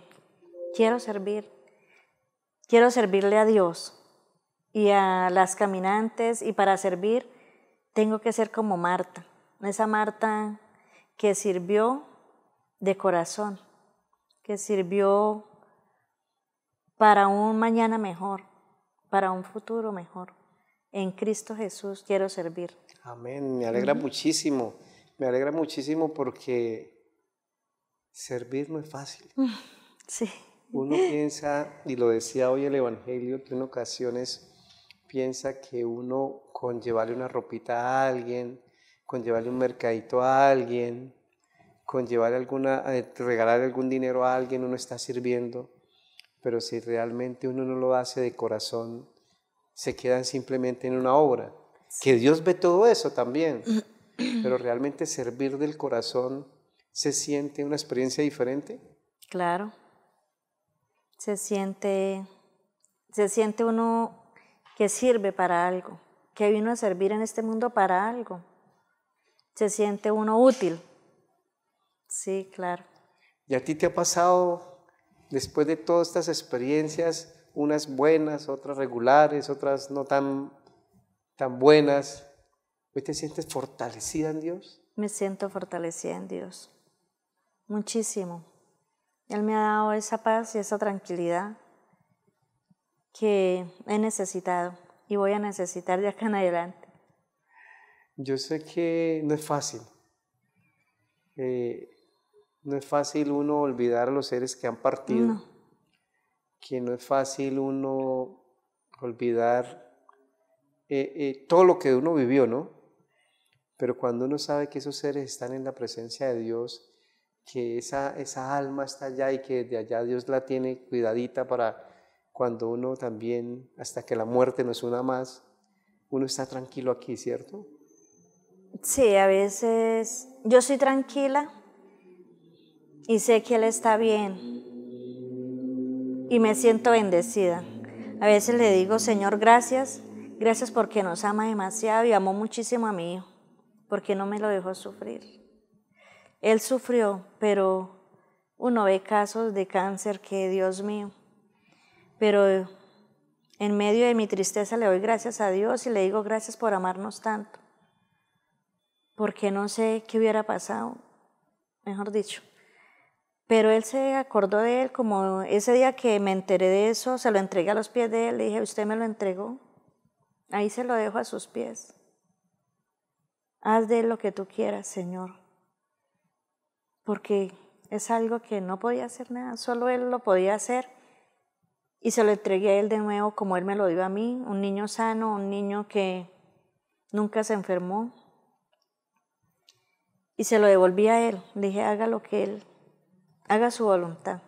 quiero servir, quiero servirle a Dios y a las caminantes y para servir tengo que ser como Marta, esa Marta que sirvió de corazón, que sirvió para un mañana mejor, para un futuro mejor. En Cristo Jesús quiero servir. Amén, me alegra muchísimo, me alegra muchísimo porque servir no es fácil. Mm, sí. Uno piensa, y lo decía hoy el Evangelio, que en ocasiones piensa que uno con llevarle una ropita a alguien, con llevarle un mercadito a alguien, con llevarle alguna, eh, algún dinero a alguien, uno está sirviendo pero si realmente uno no lo hace de corazón, se quedan simplemente en una obra. Que Dios ve todo eso también, pero realmente servir del corazón se siente una experiencia diferente. Claro, se siente, se siente uno que sirve para algo, que vino a servir en este mundo para algo. Se siente uno útil. Sí, claro. ¿Y a ti te ha pasado después de todas estas experiencias, unas buenas, otras regulares, otras no tan, tan buenas, ¿hoy te sientes fortalecida en Dios? Me siento fortalecida en Dios, muchísimo. Él me ha dado esa paz y esa tranquilidad que he necesitado y voy a necesitar de acá en adelante. Yo sé que no es fácil. Eh, no es fácil uno olvidar a los seres que han partido, que no es fácil uno olvidar eh, eh, todo lo que uno vivió, ¿no? Pero cuando uno sabe que esos seres están en la presencia de Dios, que esa, esa alma está allá y que de allá Dios la tiene cuidadita para cuando uno también, hasta que la muerte nos una más, uno está tranquilo aquí, ¿cierto? Sí, a veces yo soy tranquila y sé que Él está bien y me siento bendecida. A veces le digo, Señor, gracias, gracias porque nos ama demasiado y amó muchísimo a mi hijo, porque no me lo dejó sufrir. Él sufrió, pero uno ve casos de cáncer que, Dios mío, pero en medio de mi tristeza le doy gracias a Dios y le digo gracias por amarnos tanto, porque no sé qué hubiera pasado, mejor dicho, pero él se acordó de él como ese día que me enteré de eso, se lo entregué a los pies de él, le dije, usted me lo entregó, ahí se lo dejo a sus pies. Haz de él lo que tú quieras, Señor. Porque es algo que no podía hacer nada, solo él lo podía hacer. Y se lo entregué a él de nuevo como él me lo dio a mí, un niño sano, un niño que nunca se enfermó. Y se lo devolví a él, le dije, haga lo que él haga su voluntad.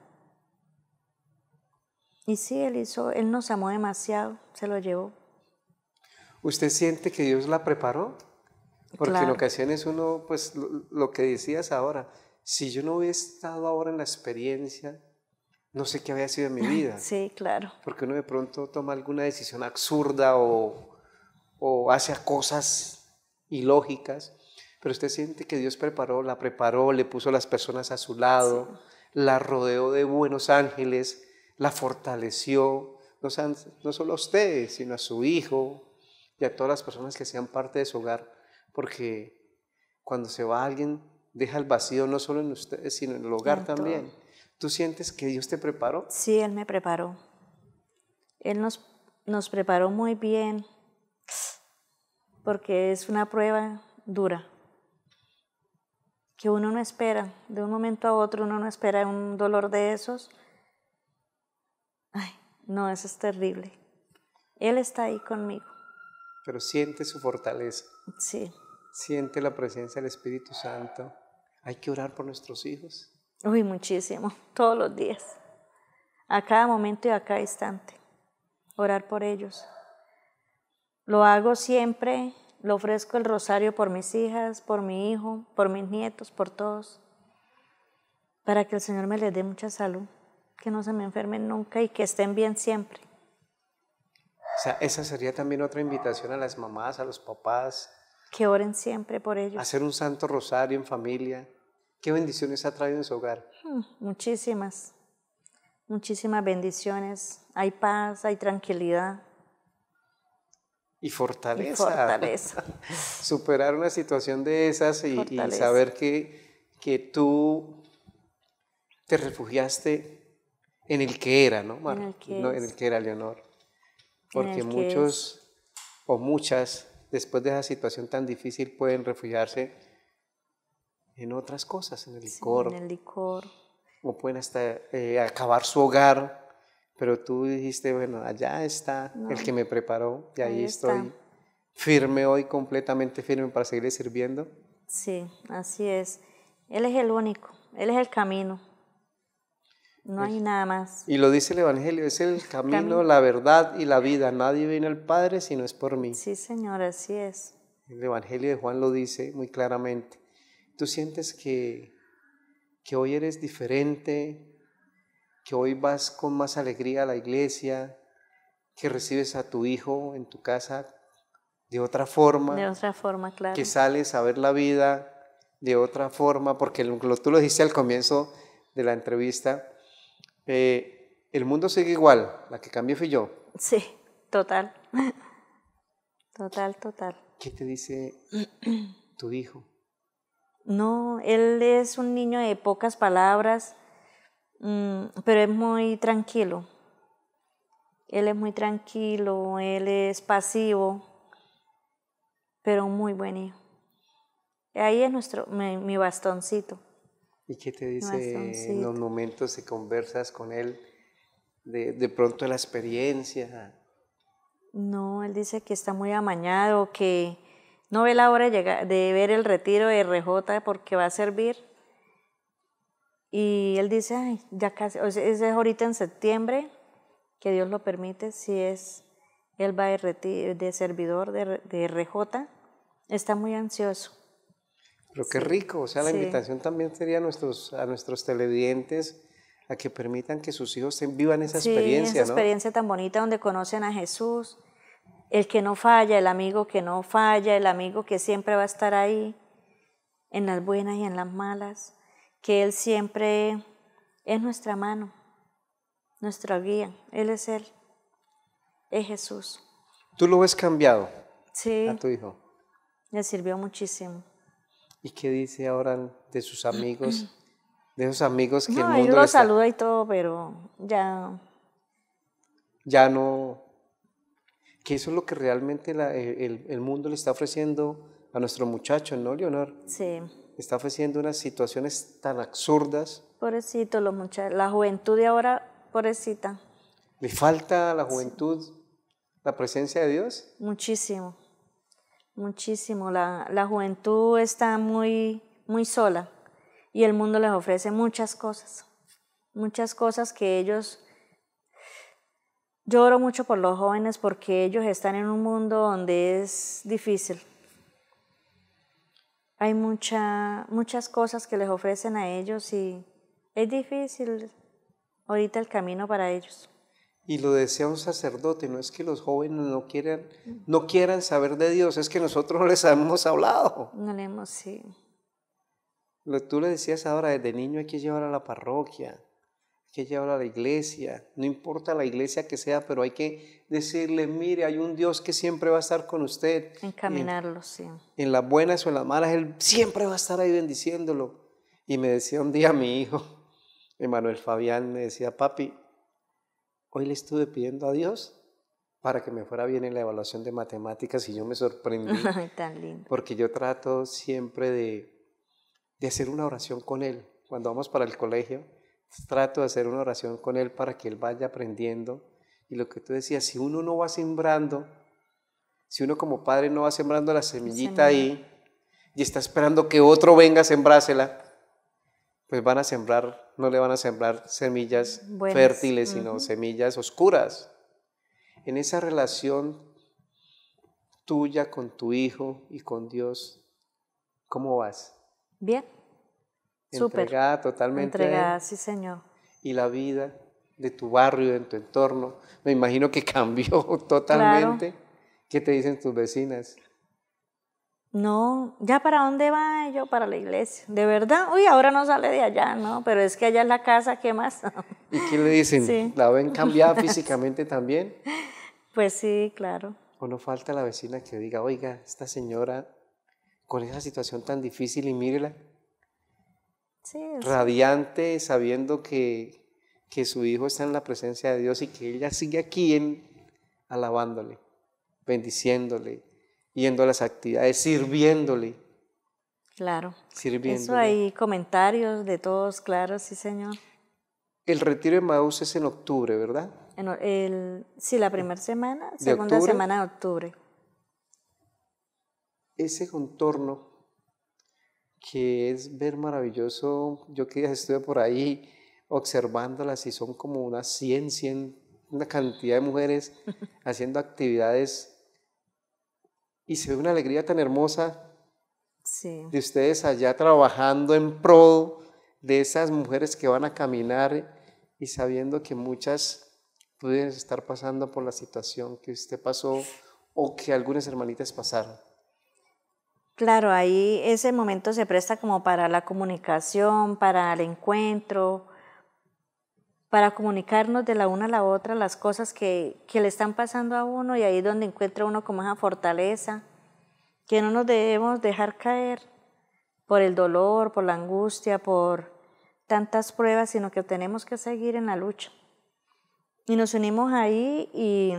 Y sí, él hizo, él nos amó demasiado, se lo llevó. ¿Usted siente que Dios la preparó? Porque en ocasiones uno, pues lo, que decías ahora, si yo no hubiera estado ahora en la experiencia, no sé qué había sido en mi vida. sí, claro. Porque uno de pronto toma alguna decisión absurda o, o hace cosas ilógicas pero usted siente que Dios preparó, la preparó, le puso las personas a su lado, la rodeó de buenos ángeles, la fortaleció, no, solo a ustedes, sino a su hijo y a todas las personas que sean parte de su hogar, porque cuando se va alguien, deja el vacío no solo en ustedes, sino en el hogar también. ¿Tú sientes que Dios te preparó? Sí, Él me preparó. Él nos preparó muy bien, porque es una prueba dura que uno no espera, de un momento a otro uno no espera un dolor de esos. Ay, no, eso es terrible. Él está ahí conmigo. Pero siente su fortaleza. Sí. Siente la presencia del Espíritu Santo. Hay que orar por nuestros hijos. Uy, muchísimo, todos los días. A cada momento y a cada instante. Orar por ellos. Lo hago siempre le ofrezco el rosario por mis hijas, por mi hijo, por mis nietos, por todos, para que el Señor me les dé mucha salud, que no se me enfermen nunca y que estén bien siempre. O sea, esa sería también otra invitación a las mamás, a los papás. Que oren siempre por ellos. Hacer un santo rosario en familia. ¿Qué bendiciones ha traído en su hogar? Hmm, muchísimas, muchísimas bendiciones. Hay paz, hay tranquilidad. Y fortaleza. Superar una situación de esas y, saber que, que, tú te refugiaste en el que era, ¿no, Mar? En el que, era Leonor. Porque muchos o muchas, después de esa situación tan difícil, pueden refugiarse en otras cosas, en el licor. en el licor. O pueden hasta eh, acabar su hogar pero tú dijiste, bueno, allá está el que me preparó y ahí, estoy firme hoy, completamente firme para seguir sirviendo. Sí, así es. Él es el único, Él es el camino. No hay nada más. Y lo dice el Evangelio, es el camino, la verdad y la vida. Nadie viene al Padre si no es por mí. Sí, Señor, así es. El Evangelio de Juan lo dice muy claramente. ¿Tú sientes que, que hoy eres diferente que hoy vas con más alegría a la iglesia, que recibes a tu hijo en tu casa de otra forma. De otra forma, claro. Que sales a ver la vida de otra forma, porque tú lo dijiste al comienzo de la entrevista, eh, el mundo sigue igual, la que cambió fui yo. Sí, total. Total, total. ¿Qué te dice tu hijo? No, él es un niño de pocas palabras, Mm, pero es muy tranquilo. Él es muy tranquilo, él es pasivo, pero muy buen hijo. Ahí es nuestro, mi, bastoncito. ¿Y qué te dice en los momentos que conversas con él? De, de pronto la experiencia. No, él dice que está muy amañado, que no ve la hora de ver el retiro de RJ porque va a servir y él dice, ay, ya casi, o sea, es ahorita en septiembre, que Dios lo permite, si es, él va de, servidor de, RJ, está muy ansioso. Pero qué rico, o sea, la invitación también sería a nuestros, a televidentes a que permitan que sus hijos vivan esa sí, experiencia. Esa experiencia tan bonita donde conocen a Jesús, el que no falla, el amigo que no falla, el amigo que siempre va a estar ahí, en las buenas y en las malas que Él siempre es nuestra mano, nuestra guía. Él es Él, es Jesús. ¿Tú lo ves cambiado? Sí. A tu hijo. Le sirvió muchísimo. ¿Y qué dice ahora de sus amigos? De sus amigos que el mundo él lo saluda y todo, pero ya... Ya no... Que eso es lo que realmente el, el mundo le está ofreciendo a nuestro muchacho, ¿no, Leonor? Sí está ofreciendo unas situaciones tan absurdas. Pobrecito, los la juventud de ahora, pobrecita. ¿Le falta la juventud la presencia de Dios? Muchísimo, muchísimo. La, juventud está muy, muy sola y el mundo les ofrece muchas cosas, muchas cosas que ellos... lloro mucho por los jóvenes porque ellos están en un mundo donde es difícil hay mucha, muchas cosas que les ofrecen a ellos y es difícil ahorita el camino para ellos. Y lo decía un sacerdote, no es que los jóvenes no quieran, mm. no quieran saber de Dios, es que nosotros no les hemos hablado. No le hemos, sí. Lo, tú le decías ahora, desde niño hay que llevar a la parroquia, hay que llevarlo a la iglesia, no importa la iglesia que sea, pero hay que decirle, mire, hay un Dios que siempre va a estar con usted. Encaminarlo, sí. En las buenas o en las malas, Él siempre va a estar ahí bendiciéndolo. Y me decía un día mi hijo, Emanuel Fabián, me decía, papi, hoy le estuve pidiendo a Dios para que me fuera bien en la evaluación de matemáticas y yo me sorprendí. Tan lindo. Porque yo trato siempre de hacer una oración con él. Cuando vamos para el colegio, trato de hacer una oración con él para que él vaya aprendiendo. Y lo que tú decías, si uno no va sembrando, si uno como padre no va sembrando la semillita ahí y está esperando que otro venga a sembrársela, pues van a sembrar, no le van a sembrar semillas fértiles, sino semillas oscuras. En esa relación tuya con tu hijo y con Dios, ¿cómo vas? Bien. Súper. Entregada totalmente. Entregada, sí, Señor. Y la vida de tu barrio, de tu entorno, me imagino que cambió totalmente. ¿Qué te dicen tus vecinas? No, ya para dónde va yo, para la iglesia. De verdad, uy, ahora no sale de allá, ¿no? Pero es que allá es la casa, ¿qué más? ¿Y qué le dicen? ¿La ven cambiada físicamente también? Pues sí, claro. O no falta la vecina que diga, oiga, esta señora con esa situación tan difícil y mírela, radiante, sabiendo que, que, su hijo está en la presencia de Dios y que ella sigue aquí alabándole, bendiciéndole, yendo a las actividades, sirviéndole. Claro. Eso hay comentarios de todos, claro, sí, señor. El retiro de Maús es en octubre, ¿verdad? En el, sí, la primera semana, segunda semana de octubre. Ese contorno que es ver maravilloso, yo que estuve por ahí observándolas y son como una ciencia, una cantidad de mujeres haciendo actividades y se ve una alegría tan hermosa de ustedes allá trabajando en pro de esas mujeres que van a caminar y sabiendo que muchas pueden estar pasando por la situación que usted pasó o que algunas hermanitas pasaron. Claro, ahí ese momento se presta como para la comunicación, para el encuentro, para comunicarnos de la una a la otra las cosas que, le están pasando a uno y ahí es donde encuentra uno como esa fortaleza, que no nos debemos dejar caer por el dolor, por la angustia, por tantas pruebas, sino que tenemos que seguir en la lucha. Y nos unimos ahí y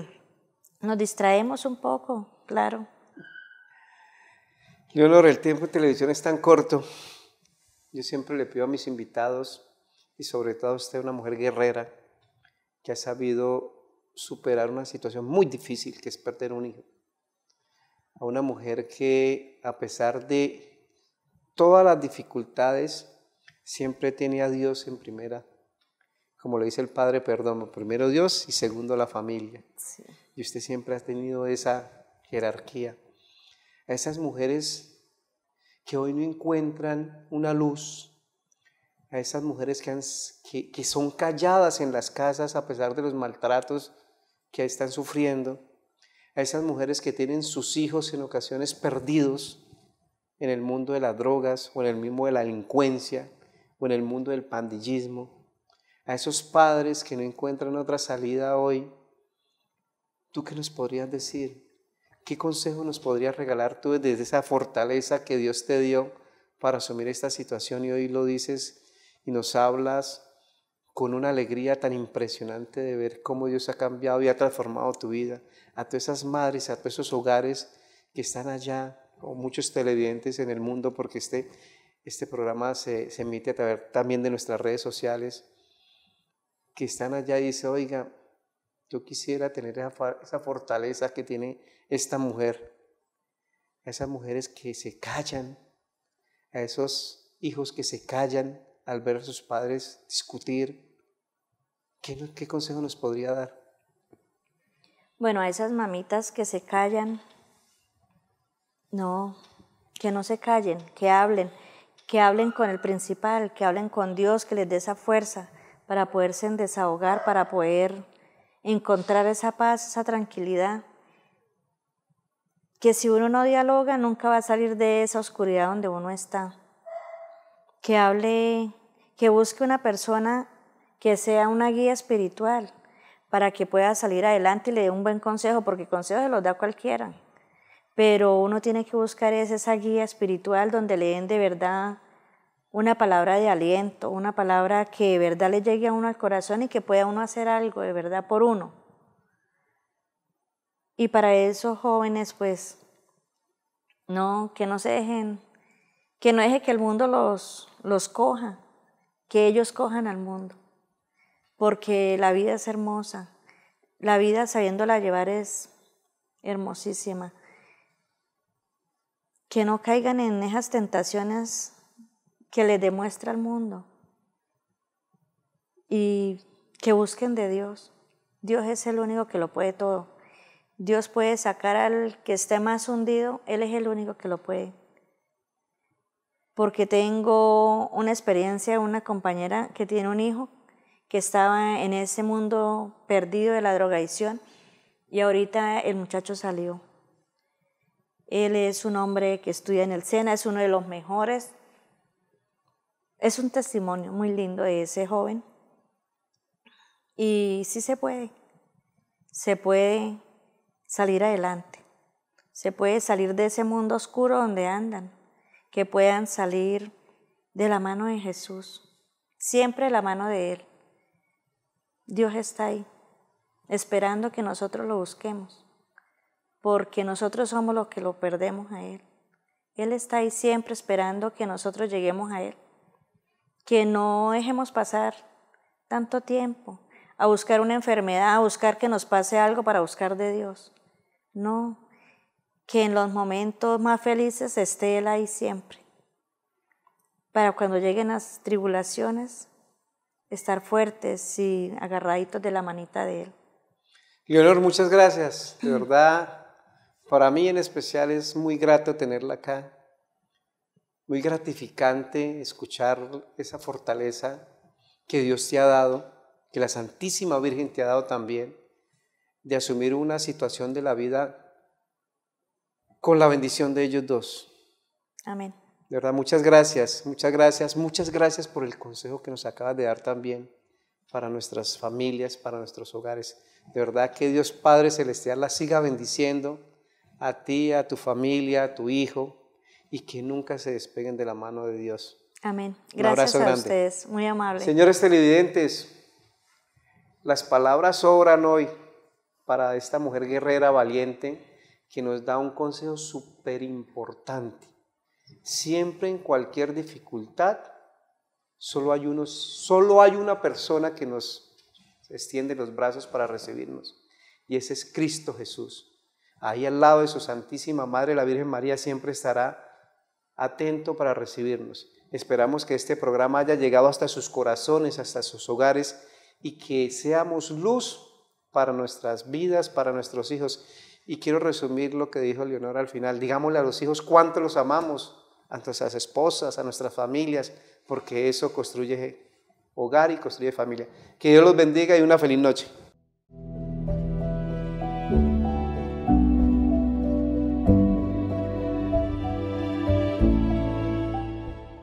nos distraemos un poco, claro. Leonor, el tiempo de televisión es tan corto. Yo siempre le pido a mis invitados, y sobre todo a usted, una mujer guerrera, que ha sabido superar una situación muy difícil que es perder un hijo. A una mujer que, a pesar de todas las dificultades, siempre tiene a Dios en primera. Como le dice el Padre, perdón, primero Dios y segundo la familia. Y usted siempre ha tenido esa jerarquía a esas mujeres que hoy no encuentran una luz, a esas mujeres que, son calladas en las casas a pesar de los maltratos que están sufriendo, a esas mujeres que tienen sus hijos en ocasiones perdidos en el mundo de las drogas o en el mismo de la delincuencia o en el mundo del pandillismo, a esos padres que no encuentran otra salida hoy, ¿tú qué nos podrías decir? ¿Qué consejo nos podrías regalar tú desde esa fortaleza que Dios te dio para asumir esta situación? Y hoy lo dices y nos hablas con una alegría tan impresionante de ver cómo Dios ha cambiado y ha transformado tu vida. A todas esas madres, a todos esos hogares que están allá, o muchos televidentes en el mundo, porque este, este programa se, se emite a través también de nuestras redes sociales, que están allá y dicen, oiga, yo quisiera tener esa, fortaleza que tiene esta mujer, a esas mujeres que se callan, a esos hijos que se callan al ver a sus padres discutir. ¿Qué, qué consejo nos podría dar? Bueno, a esas mamitas que se callan, no, que no se callen, que hablen, que hablen con el principal, que hablen con Dios, que les dé esa fuerza para poderse desahogar, para poder encontrar esa paz, esa tranquilidad, que si uno no dialoga nunca va a salir de esa oscuridad donde uno está. Que hable, que busque una persona que sea una guía espiritual para que pueda salir adelante y le dé un buen consejo, porque consejos se los da cualquiera. Pero uno tiene que buscar esa guía espiritual donde le den de verdad una palabra de aliento, una palabra que de verdad le llegue a uno al corazón y que pueda uno hacer algo de verdad por uno. Y para esos jóvenes, pues, no, que no se dejen, que no deje que el mundo los, los coja, que ellos cojan al mundo, porque la vida es hermosa, la vida sabiéndola llevar es hermosísima. Que no caigan en esas tentaciones que le demuestra al mundo y que busquen de Dios. Dios es el único que lo puede todo. Dios puede sacar al que esté más hundido, Él es el único que lo puede. Porque tengo una experiencia, una compañera que tiene un hijo que estaba en ese mundo perdido de la drogadicción y ahorita el muchacho salió. Él es un hombre que estudia en el SENA, es uno de los mejores es un testimonio muy lindo de ese joven. Y sí se puede, se puede salir adelante, se puede salir de ese mundo oscuro donde andan, que puedan salir de la mano de Jesús, siempre la mano de Él. Dios está ahí, esperando que nosotros lo busquemos, porque nosotros somos los que lo perdemos a Él. Él está ahí siempre esperando que nosotros lleguemos a Él que no dejemos pasar tanto tiempo a buscar una enfermedad, a buscar que nos pase algo para buscar de Dios. No, que en los momentos más felices esté Él ahí siempre. Para cuando lleguen las tribulaciones, estar fuertes y agarraditos de la manita de Él. Leonor, muchas gracias. De verdad, para mí en especial es muy grato tenerla acá muy gratificante escuchar esa fortaleza que Dios te ha dado, que la Santísima Virgen te ha dado también, de asumir una situación de la vida con la bendición de ellos dos. Amén. De verdad, muchas gracias, muchas gracias, muchas gracias por el consejo que nos acabas de dar también para nuestras familias, para nuestros hogares. De verdad que Dios Padre Celestial la siga bendiciendo a ti, a tu familia, a tu hijo, y que nunca se despeguen de la mano de Dios. Amén. Gracias a ustedes. Muy amable. Señores televidentes, las palabras sobran hoy para esta mujer guerrera valiente que nos da un consejo súper importante. Siempre en cualquier dificultad, solo hay, unos, solo hay una persona que nos extiende los brazos para recibirnos, y ese es Cristo Jesús. Ahí al lado de su Santísima Madre, la Virgen María, siempre estará atento para recibirnos. Esperamos que este programa haya llegado hasta sus corazones, hasta sus hogares y que seamos luz para nuestras vidas, para nuestros hijos. Y quiero resumir lo que dijo Leonor al final. Digámosle a los hijos cuánto los amamos, a nuestras esposas, a nuestras familias, porque eso construye hogar y construye familia. Que Dios los bendiga y una feliz noche.